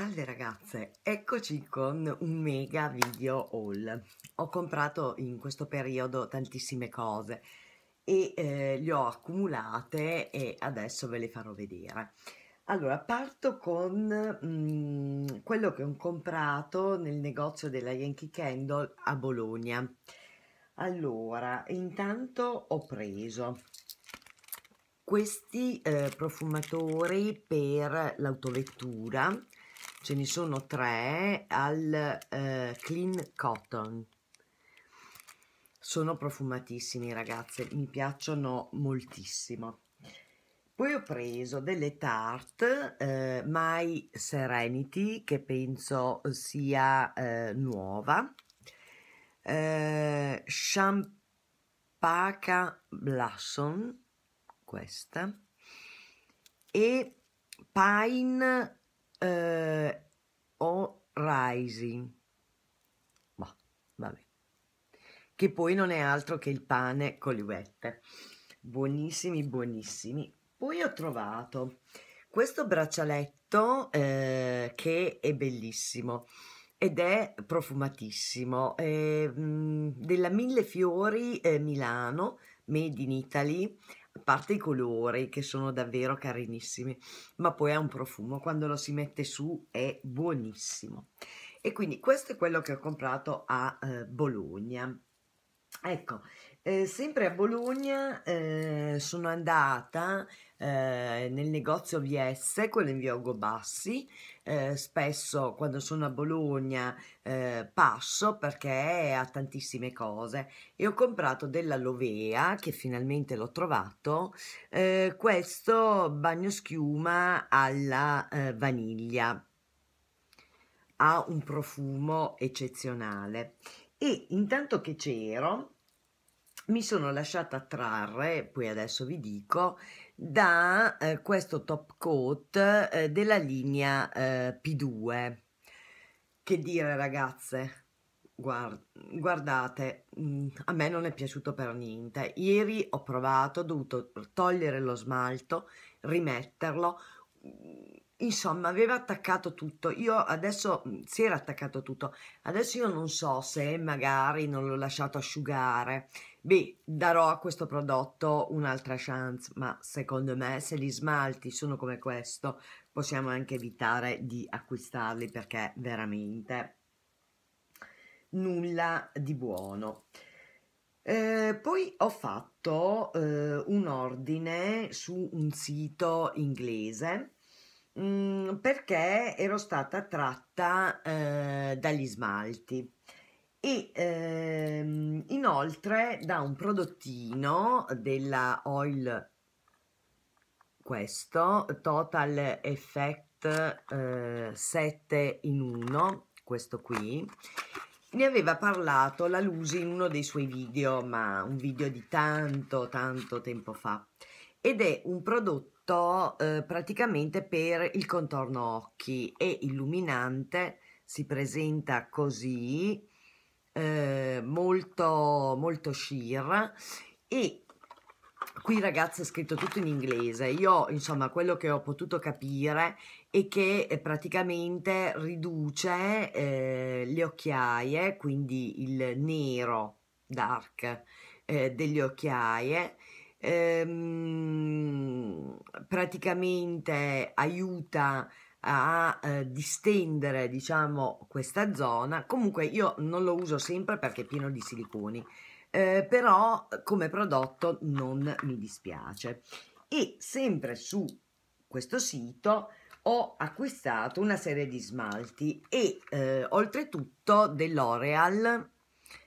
Salve ragazze, eccoci con un mega video haul. Ho comprato in questo periodo tantissime cose e eh, le ho accumulate e adesso ve le farò vedere. Allora, parto con mh, mm, quello che ho comprato nel negozio della Yankee Candle a Bologna. Allora, intanto ho preso questi eh, profumatori per l'autovettura ce ne sono tre al eh, clean cotton sono profumatissimi ragazze mi piacciono moltissimo poi ho preso delle Tarte eh, My Serenity che penso sia eh, nuova eh, Champaca Blasson questa e Pine eh, o Rising, boh, vabbè. che poi non è altro che il pane con le uvette. Buonissimi, buonissimi. Poi ho trovato questo braccialetto eh, che è bellissimo ed è profumatissimo, eh, della Mille Fiori eh, Milano, Made in Italy, parte i colori che sono davvero carinissimi, ma poi ha un profumo, quando lo si mette su è buonissimo. E quindi questo è quello che ho comprato a eh, Bologna. Ecco, eh, sempre a Bologna eh, sono andata eh, nel negozio VS, quello in via Ugo Bassi. Eh, spesso quando sono a Bologna eh, passo perché ha tantissime cose e ho comprato della Lovea, che finalmente l'ho trovato, questo bagno schiuma alla vaniglia. Ha un profumo eccezionale e intanto che c'ero mi sono lasciata trarre, poi adesso vi dico, da eh, questo top coat eh, della linea eh, P2. Che dire ragazze, guardate, mm, a me non è piaciuto per niente. Ieri ho provato, ho dovuto togliere lo smalto, rimetterlo, insomma aveva attaccato tutto io adesso mm, si era attaccato tutto adesso io non so se magari non l'ho lasciato asciugare beh darò a questo prodotto un'altra chance ma secondo me se gli smalti sono come questo possiamo anche evitare di acquistarli perché veramente nulla di buono eh, poi ho fatto eh, un ordine su un sito inglese Mm, perché ero stata tratta eh, dagli smalti e ehm, inoltre da un prodottino della Oil questo Total Effect eh, 7 in 1 questo qui ne aveva parlato la Lusi in uno dei suoi video ma un video di tanto tanto tempo fa ed è un prodotto sto eh, praticamente per il contorno occhi e illuminante si presenta così eh, molto molto sheer e qui ragazzi è scritto tutto in inglese io insomma quello che ho potuto capire è che eh, praticamente riduce eh, le occhiaie quindi il nero dark eh, delle occhiaie ehm, praticamente aiuta a eh, distendere diciamo questa zona comunque io non lo uso sempre perché è pieno di siliconi eh, però come prodotto non mi dispiace e sempre su questo sito ho acquistato una serie di smalti e eh, oltretutto dell'Oreal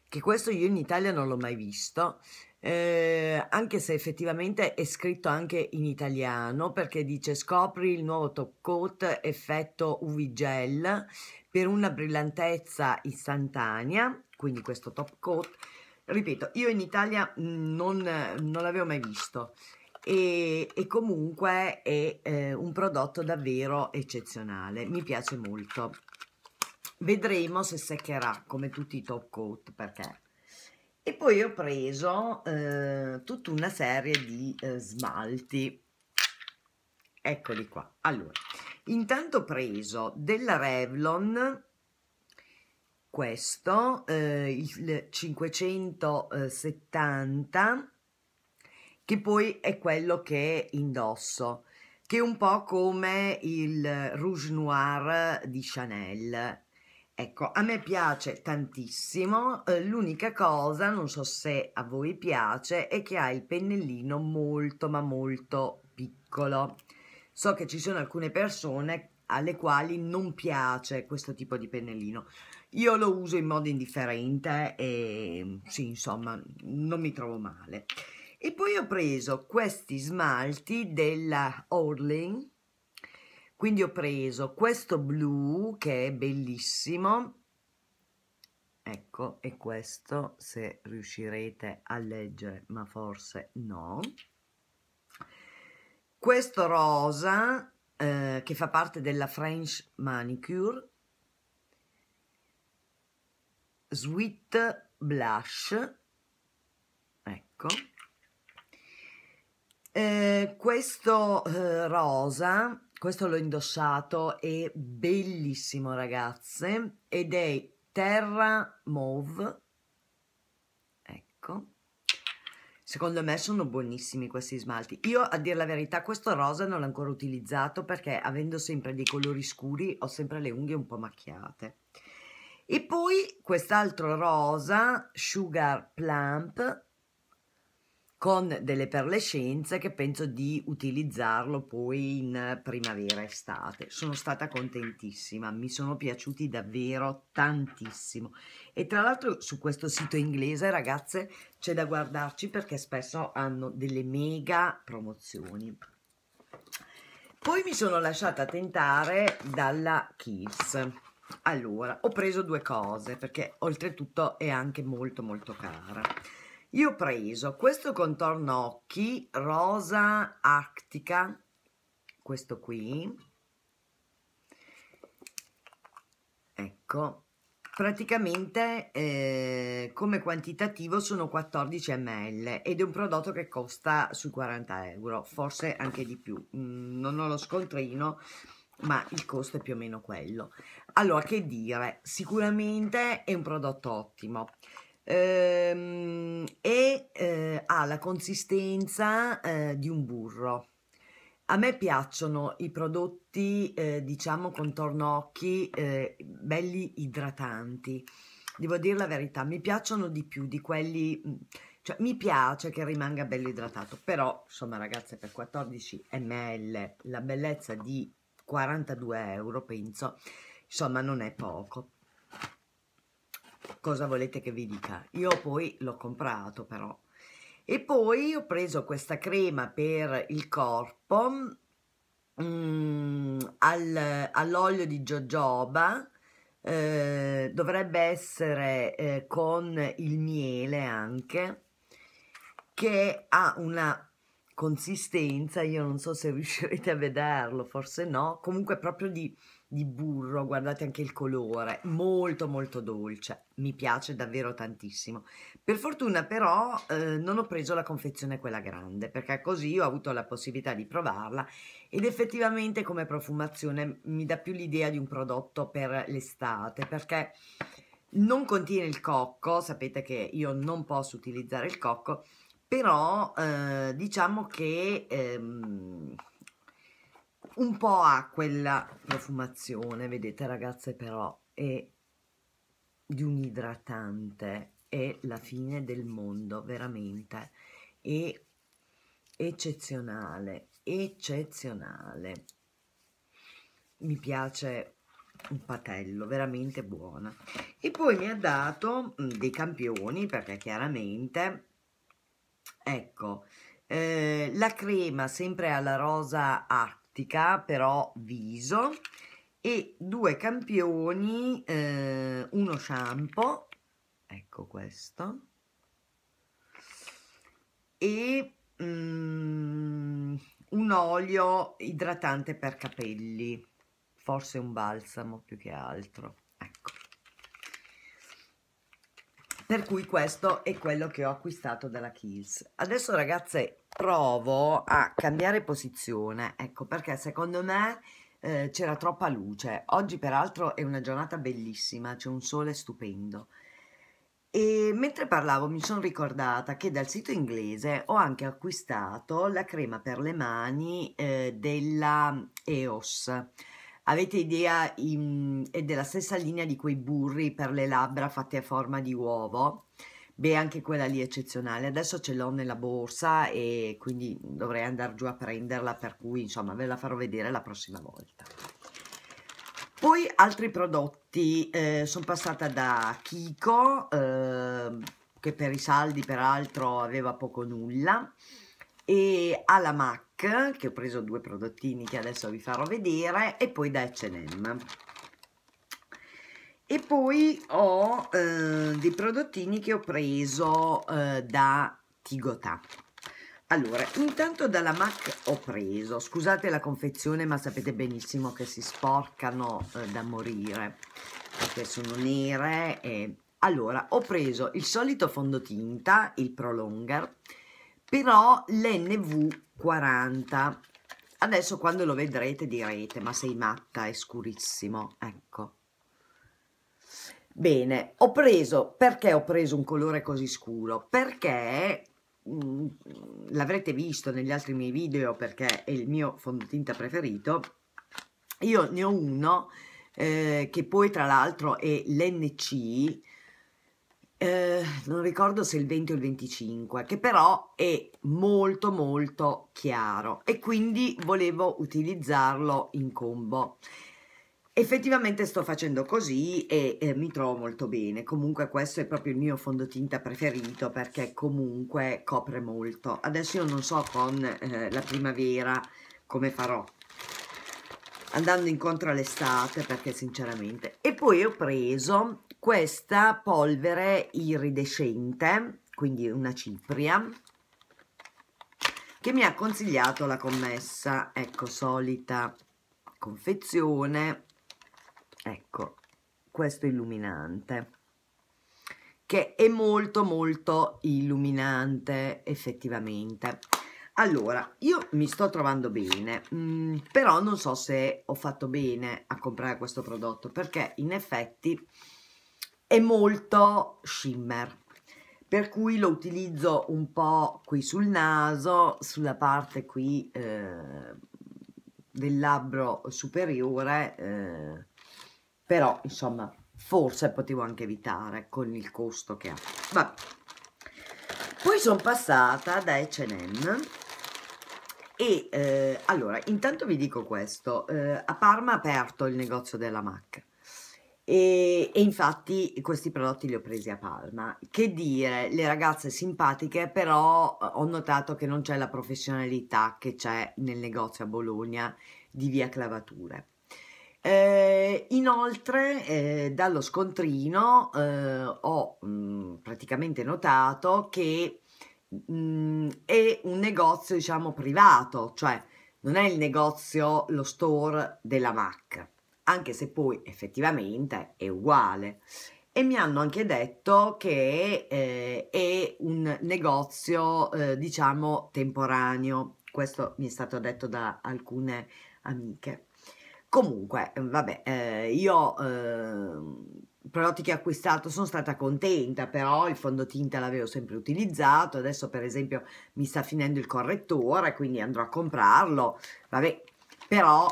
che questo io in Italia non l'ho mai visto eh, anche se effettivamente è scritto anche in italiano perché dice scopri il nuovo top coat effetto UV gel per una brillantezza istantanea, quindi questo top coat, ripeto, io in Italia non, non l'avevo mai visto e, e comunque è eh, un prodotto davvero eccezionale, mi piace molto. Vedremo se seccherà come tutti i top coat perché e poi ho preso eh, tutta una serie di eh, smalti eccoli qua allora intanto ho preso della Revlon questo eh, il 570 che poi è quello che indosso che è un po' come il Rouge Noir di Chanel Ecco, a me piace tantissimo, eh, l'unica cosa, non so se a voi piace, è che ha il pennellino molto ma molto piccolo. So che ci sono alcune persone alle quali non piace questo tipo di pennellino. Io lo uso in modo indifferente e sì, insomma, non mi trovo male. E poi ho preso questi smalti della Orling, quindi ho preso questo blu che è bellissimo, ecco, e questo se riuscirete a leggere, ma forse no. Questo rosa eh, che fa parte della French Manicure, Sweet Blush, ecco. Eh, questo eh, rosa questo l'ho indossato, è bellissimo ragazze ed è Terra Mauve. Ecco. Secondo me sono buonissimi questi smalti. Io, a dire la verità, questo rosa non l'ho ancora utilizzato perché avendo sempre dei colori scuri ho sempre le unghie un po' macchiate. E poi quest'altro rosa, Sugar Plump, con delle perlescenze che penso di utilizzarlo poi in primavera estate sono stata contentissima mi sono piaciuti davvero tantissimo e tra l'altro su questo sito inglese ragazze c'è da guardarci perché spesso hanno delle mega promozioni poi mi sono lasciata tentare dalla Kiss allora ho preso due cose perché oltretutto è anche molto molto cara io ho preso questo contorno occhi rosa arctica, questo qui, ecco, praticamente eh, come quantitativo sono 14 ml ed è un prodotto che costa sui 40 euro, forse anche di più, mm, non ho lo scontrino, ma il costo è più o meno quello. Allora, che dire, sicuramente è un prodotto ottimo ehm, e eh, ha la consistenza eh, di un burro. A me piacciono i prodotti, eh, diciamo, contorno occhi eh, belli idratanti. Devo dire la verità, mi piacciono di più di quelli... Cioè, mi piace che rimanga bello idratato, però, insomma, ragazze, per 14 ml la bellezza di 42 euro, penso, insomma, non è poco cosa volete che vi dica? Io poi l'ho comprato però. E poi ho preso questa crema per il corpo mm, al, all'olio di jojoba, eh, dovrebbe essere eh, con il miele anche, che ha una consistenza, io non so se riuscirete a vederlo, forse no, comunque proprio di di burro, guardate anche il colore, molto molto dolce, mi piace davvero tantissimo. Per fortuna però eh, non ho preso la confezione quella grande, perché così ho avuto la possibilità di provarla ed effettivamente come profumazione mi dà più l'idea di un prodotto per l'estate, perché non contiene il cocco, sapete che io non posso utilizzare il cocco, però eh, diciamo che... Ehm, un po' ha quella profumazione, vedete ragazze però, è di un idratante, è la fine del mondo, veramente, è eccezionale, eccezionale. Mi piace un patello, veramente buona. E poi mi ha dato mm, dei campioni, perché chiaramente, ecco, eh, la crema sempre alla rosa acqua, tattica però viso e due campioni, eh, uno shampoo, ecco questo, e mm, un olio idratante per capelli, forse un balsamo più che altro, ecco. Per cui questo è quello che ho acquistato dalla Kills. Adesso ragazze provo a cambiare posizione, ecco perché secondo me eh, c'era troppa luce. Oggi peraltro è una giornata bellissima, c'è un sole stupendo. E mentre parlavo mi sono ricordata che dal sito inglese ho anche acquistato la crema per le mani eh, della EOS. Avete idea, in, è della stessa linea di quei burri per le labbra fatti a forma di uovo. Beh, anche quella lì è eccezionale. Adesso ce l'ho nella borsa e quindi dovrei andare giù a prenderla, per cui insomma ve la farò vedere la prossima volta. Poi altri prodotti, eh, sono passata da Kiko, eh, che per i saldi peraltro aveva poco nulla, e alla MAC, che ho preso due prodottini che adesso vi farò vedere, e poi da H&M e poi ho eh, dei prodottini che ho preso eh, da Tigotà allora, intanto dalla MAC ho preso, scusate la confezione ma sapete benissimo che si sporcano eh, da morire perché sono nere e... Allora, ho preso il solito fondotinta, il Prolonger, però l'NV40. Adesso quando lo vedrete direte, ma sei matta, è scurissimo, ecco. Bene, ho preso, perché ho preso un colore così scuro? Perché mm, l'avrete visto negli altri miei video perché è il mio fondotinta preferito io ne ho uno eh, che poi tra l'altro è l'NC eh, non ricordo se il 20 o il 25 che però è molto molto chiaro e quindi volevo utilizzarlo in combo effettivamente sto facendo così e, e, mi trovo molto bene. Comunque questo è proprio il mio fondotinta preferito perché comunque copre molto. Adesso io non so con eh, la primavera come farò andando incontro all'estate perché sinceramente e poi ho preso questa polvere iridescente quindi una cipria che mi ha consigliato la commessa ecco solita confezione ecco questo illuminante che è molto molto illuminante effettivamente allora io mi sto trovando bene mh, mm, però non so se ho fatto bene a comprare questo prodotto perché in effetti è molto shimmer per cui lo utilizzo un po' qui sul naso sulla parte qui eh, del labbro superiore eh, però insomma forse potevo anche evitare con il costo che ha Vabbè. poi sono passata da H&M e eh, allora intanto vi dico questo eh, a Parma ha aperto il negozio della MAC e, e, infatti questi prodotti li ho presi a Palma. Che dire, le ragazze simpatiche, però eh, ho notato che non c'è la professionalità che c'è nel negozio a Bologna di via Clavature. Eh, inoltre, eh, dallo scontrino eh, ho mh, mm, praticamente notato che mh, mm, è un negozio, diciamo, privato, cioè non è il negozio, lo store della MAC, anche se poi effettivamente è uguale. E mi hanno anche detto che eh, è un negozio, eh, diciamo, temporaneo. Questo mi è stato detto da alcune amiche. Comunque, ehm, vabbè, eh, io eh, prodotti che ho acquistato sono stata contenta, però il fondotinta l'avevo sempre utilizzato, adesso per esempio mi sta finendo il correttore, quindi andrò a comprarlo, vabbè, però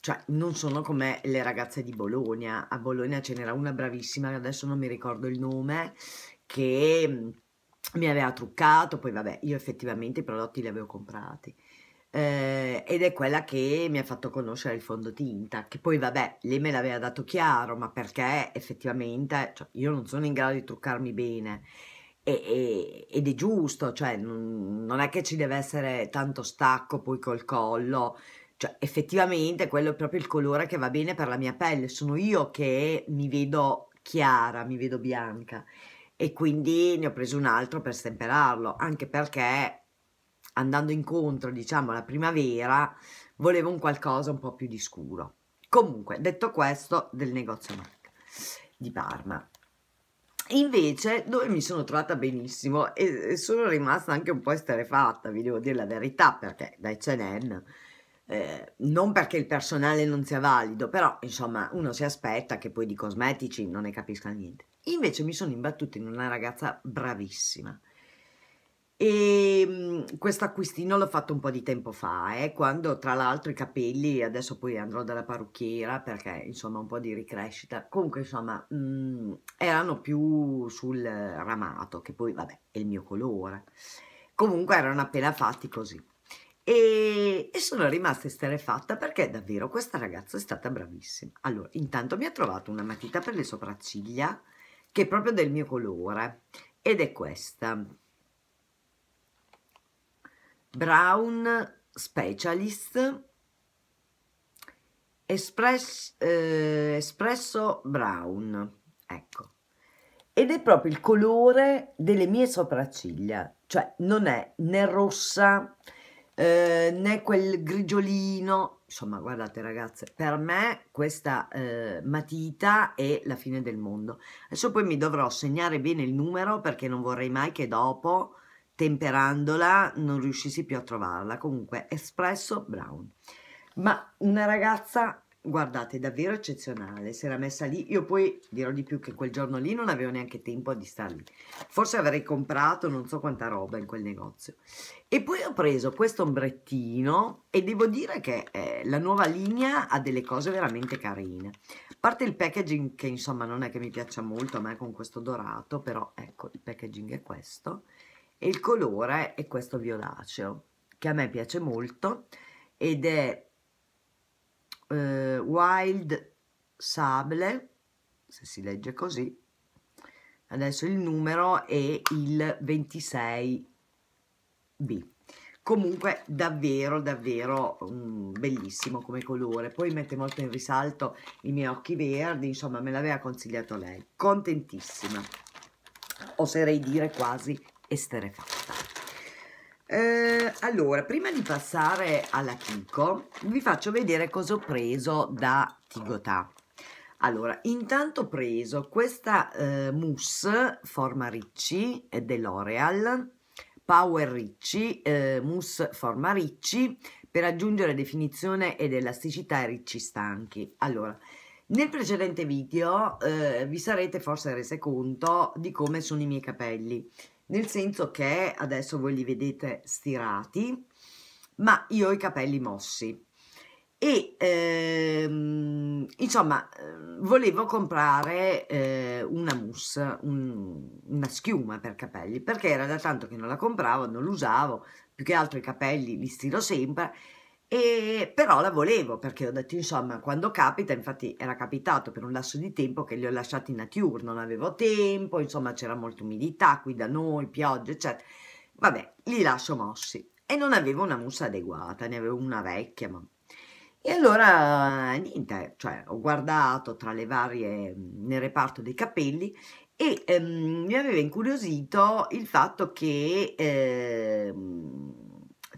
cioè, non sono come le ragazze di Bologna, a Bologna ce n'era una bravissima, adesso non mi ricordo il nome, che mm, mi aveva truccato, poi vabbè, io effettivamente i prodotti li avevo comprati eh, ed è quella che mi ha fatto conoscere il fondotinta, che poi vabbè, lei me l'aveva dato chiaro, ma perché effettivamente cioè, io non sono in grado di truccarmi bene e, e, ed è giusto, cioè non, non è che ci deve essere tanto stacco poi col collo, cioè effettivamente quello è proprio il colore che va bene per la mia pelle, sono io che mi vedo chiara, mi vedo bianca e quindi ne ho preso un altro per stemperarlo, anche perché andando incontro, diciamo, alla primavera, volevo un qualcosa un po' più di scuro. Comunque, detto questo, del negozio MAC di Parma. Invece, dove mi sono trovata benissimo e, sono rimasta anche un po' esterefatta, vi devo dire la verità, perché da H&M eh, non perché il personale non sia valido, però insomma uno si aspetta che poi di cosmetici non ne capisca niente. Invece mi sono imbattuta in una ragazza bravissima, e ehm, questo acquistino l'ho fatto un po' di tempo fa, eh, quando tra l'altro i capelli, adesso poi andrò dalla parrucchiera perché insomma un po' di ricrescita, comunque insomma mh, mm, erano più sul ramato, che poi vabbè è il mio colore, comunque erano appena fatti così. E, e sono rimasta esterefatta perché davvero questa ragazza è stata bravissima. Allora, intanto mi ha trovato una matita per le sopracciglia che è proprio del mio colore ed è questa Brown Specialist, Espress, eh, Espresso Brown, ecco. Ed è proprio il colore delle mie sopracciglia, cioè non è né rossa eh, né quel grigiolino. Insomma, guardate ragazze, per me questa eh, matita è la fine del mondo. Adesso poi mi dovrò segnare bene il numero perché non vorrei mai che dopo temperandola non riuscissi più a trovarla. Comunque, espresso brown. Ma una ragazza, guardate, davvero eccezionale, si era messa lì. Io poi dirò di più che quel giorno lì non avevo neanche tempo di star lì. Forse avrei comprato non so quanta roba in quel negozio. E poi ho preso questo ombrettino e devo dire che eh, la nuova linea ha delle cose veramente carine. A parte il packaging che insomma non è che mi piaccia molto a me con questo dorato, però ecco il packaging è questo e il colore è questo violaceo che a me piace molto ed è eh, Wild Sable, se si legge così, adesso il numero è il 26B. Comunque davvero, davvero um, bellissimo come colore. Poi mette molto in risalto i miei occhi verdi, insomma me l'aveva consigliato lei. Contentissima, oserei dire quasi esterefatta. Eh, allora, prima di passare alla Kiko, vi faccio vedere cosa ho preso da Tigotà. Allora, intanto ho preso questa eh, mousse forma Ricci eh, dell'Oreal, Power Ricci, eh, mousse forma Ricci, per aggiungere definizione ed elasticità ai ricci stanchi. Allora, nel precedente video eh, vi sarete forse rese conto di come sono i miei capelli nel senso che adesso voi li vedete stirati, ma io ho i capelli mossi. E ehm, insomma, ehm, volevo comprare eh, una mousse, un, una schiuma per capelli, perché era da tanto che non la compravo, non l'usavo, più che altro i capelli li stiro sempre e, però la volevo perché ho detto insomma quando capita infatti era capitato per un lasso di tempo che li ho lasciati in nature non avevo tempo insomma c'era molta umidità qui da noi pioggia eccetera vabbè li lascio mossi e non avevo una mussa adeguata ne avevo una vecchia ma e allora niente cioè ho guardato tra le varie nel reparto dei capelli e ehm, mi aveva incuriosito il fatto che ehm,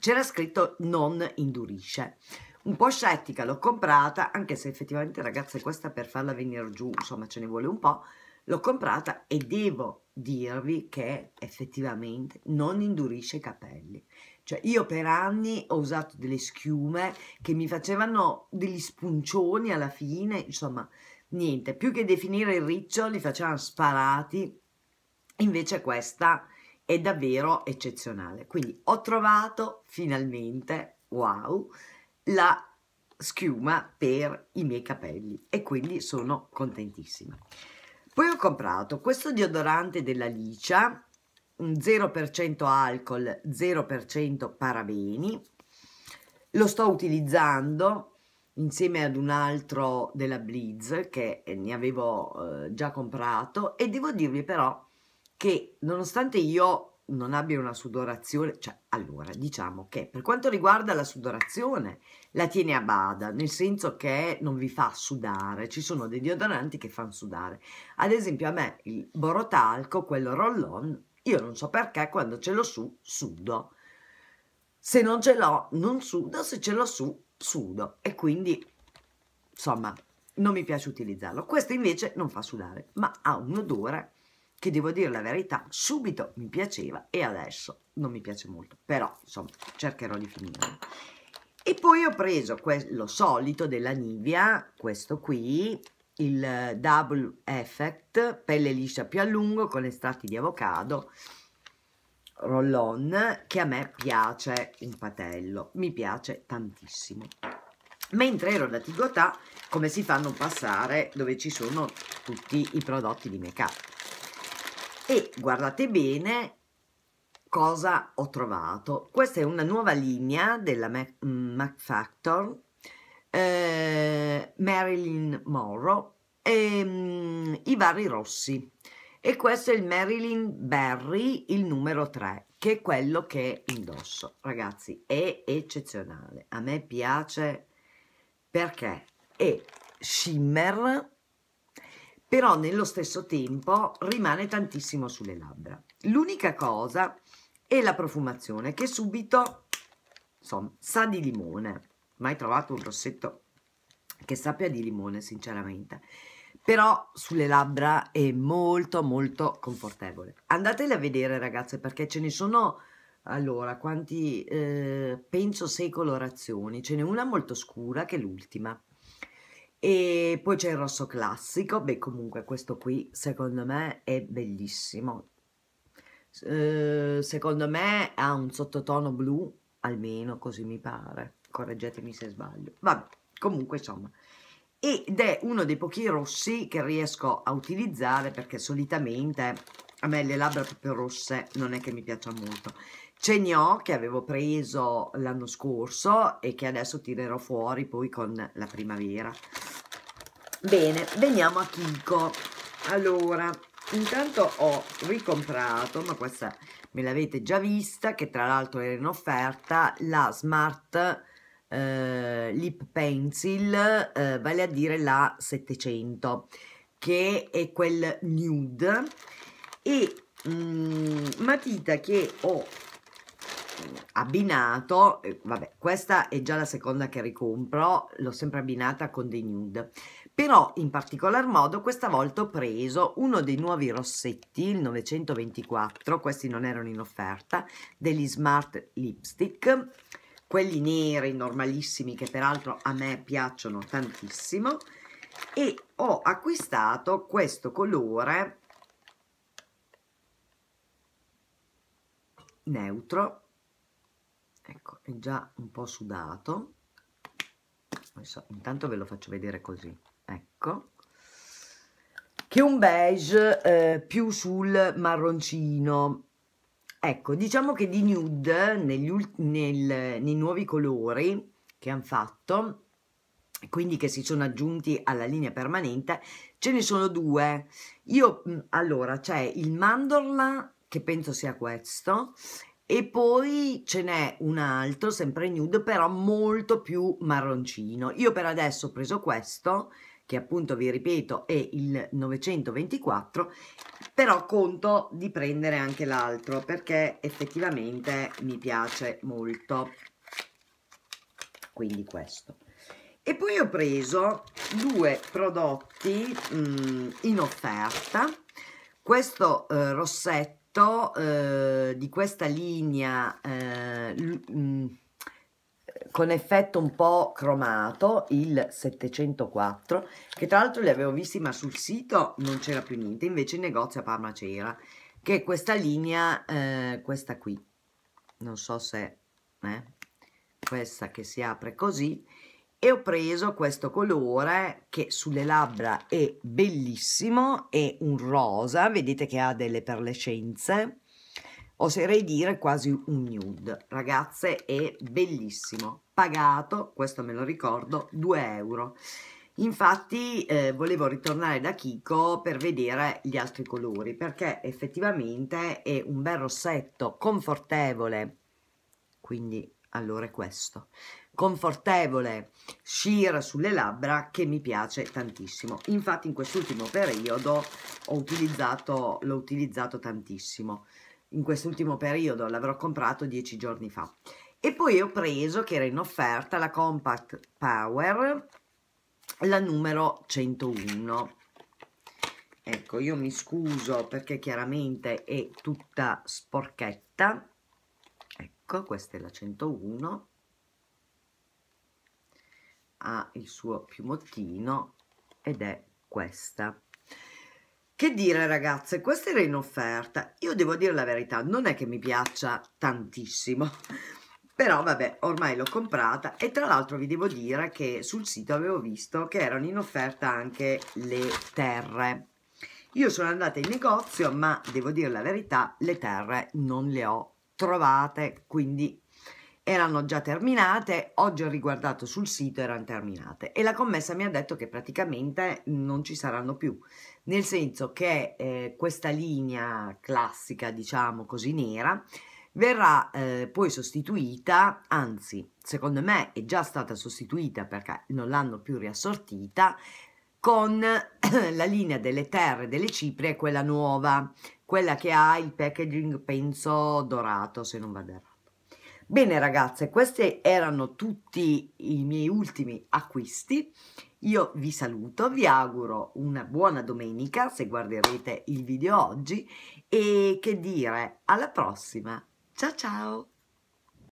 c'era scritto non indurisce. Un po' scettica, l'ho comprata, anche se effettivamente ragazze questa per farla venire giù, insomma ce ne vuole un po', l'ho comprata e devo dirvi che effettivamente non indurisce i capelli. Cioè io per anni ho usato delle schiume che mi facevano degli spuncioni alla fine, insomma niente, più che definire il riccio li facevano sparati, invece questa è davvero eccezionale. Quindi ho trovato finalmente, wow, la schiuma per i miei capelli e quindi sono contentissima. Poi ho comprato questo deodorante della Licia, un 0% alcol, 0% parabeni. Lo sto utilizzando insieme ad un altro della Blizz che ne avevo eh, già comprato e devo dirvi però che nonostante io non abbia una sudorazione, cioè allora diciamo che per quanto riguarda la sudorazione la tiene a bada, nel senso che non vi fa sudare, ci sono dei deodoranti che fanno sudare. Ad esempio a me il borotalco, quello roll-on, io non so perché quando ce l'ho su sudo. Se non ce l'ho non sudo, se ce l'ho su sudo e quindi insomma non mi piace utilizzarlo. Questo invece non fa sudare, ma ha un odore che devo dire la verità, subito mi piaceva e adesso non mi piace molto, però insomma cercherò di finirlo. E poi ho preso lo solito della Nivea, questo qui, il Double Effect, pelle liscia più a lungo con estratti di avocado, roll-on, che a me piace un patello, mi piace tantissimo. Mentre ero da Tigotà, come si fanno passare dove ci sono tutti i prodotti di make-up e guardate bene cosa ho trovato. Questa è una nuova linea della Mac, mm, Mac Factor, eh, Marilyn Monroe e mm, i vari rossi. E questo è il Marilyn Berry, il numero 3, che è quello che indosso. Ragazzi, è eccezionale. A me piace perché è shimmer però nello stesso tempo rimane tantissimo sulle labbra. L'unica cosa è la profumazione che subito insomma, sa di limone. Mai trovato un rossetto che sappia di limone, sinceramente. Però sulle labbra è molto molto confortevole. Andatele a vedere ragazze perché ce ne sono allora, quanti eh, penso sei colorazioni, ce n'è una molto scura che è l'ultima. E poi c'è il rosso classico, beh comunque questo qui secondo me è bellissimo. Eh, secondo me ha un sottotono blu, almeno così mi pare. Correggetemi se sbaglio. Vabbè, comunque insomma. Ed è uno dei pochi rossi che riesco a utilizzare perché solitamente a me le labbra proprio rosse non è che mi piacciono molto. Cegnò che avevo preso l'anno scorso e che adesso tirerò fuori poi con la primavera. Bene, veniamo a Kiko. Allora, intanto ho ricomprato, ma questa me l'avete già vista, che tra l'altro era in offerta, la Smart eh, Lip Pencil, eh, vale a dire la 700, che è quel nude. E mh, mm, matita che ho abbinato, vabbè, questa è già la seconda che ricompro, l'ho sempre abbinata con dei nude, però in particolar modo questa volta ho preso uno dei nuovi rossetti, il 924, questi non erano in offerta, degli Smart Lipstick, quelli neri normalissimi che peraltro a me piacciono tantissimo, e ho acquistato questo colore neutro ecco è già un po' sudato Adesso, intanto ve lo faccio vedere così ecco che un beige eh, più sul marroncino ecco diciamo che di nude nel, nei nuovi colori che hanno fatto quindi che si sono aggiunti alla linea permanente, ce ne sono due. Io, allora, c'è il mandorla, che penso sia questo, e poi ce n'è un altro, sempre nude, però molto più marroncino. Io per adesso ho preso questo, che appunto vi ripeto è il 924, però conto di prendere anche l'altro perché effettivamente mi piace molto. Quindi questo. E poi ho preso due prodotti mh, mm, in offerta, questo eh, rossetto to, eh, di questa linea eh, mm, con effetto un po' cromato, il 704, che tra l'altro li avevo visti ma sul sito non c'era più niente, invece in negozio a Parma c'era, che è questa linea, eh, questa qui, non so se, eh, questa che si apre così, e ho preso questo colore che sulle labbra è bellissimo, è un rosa, vedete che ha delle perlescenze, oserei dire quasi un nude, ragazze è bellissimo, pagato, questo me lo ricordo, 2 euro. Infatti eh, volevo ritornare da Kiko per vedere gli altri colori perché effettivamente è un bel rossetto confortevole, quindi allora è questo confortevole sheer sulle labbra che mi piace tantissimo infatti in quest'ultimo periodo ho utilizzato l'ho utilizzato tantissimo in quest'ultimo periodo l'avrò comprato dieci giorni fa e poi ho preso che era in offerta la compact power la numero 101 ecco io mi scuso perché chiaramente è tutta sporchetta ecco questa è la 101 ha il suo piumottino ed è questa. Che dire ragazze, questa era in offerta, io devo dire la verità, non è che mi piaccia tantissimo, però vabbè ormai l'ho comprata e tra l'altro vi devo dire che sul sito avevo visto che erano in offerta anche le terre. Io sono andata in negozio ma devo dire la verità, le terre non le ho trovate, quindi erano già terminate, oggi ho riguardato sul sito, erano terminate e la commessa mi ha detto che praticamente non ci saranno più, nel senso che eh, questa linea classica, diciamo così, nera, verrà eh, poi sostituita, anzi, secondo me è già stata sostituita perché non l'hanno più riassortita, con la linea delle terre delle Cipre, quella nuova, quella che ha il packaging, penso, dorato, se non vado errato. Bene ragazze, questi erano tutti i miei ultimi acquisti. Io vi saluto, vi auguro una buona domenica se guarderete il video oggi e che dire, alla prossima. Ciao ciao!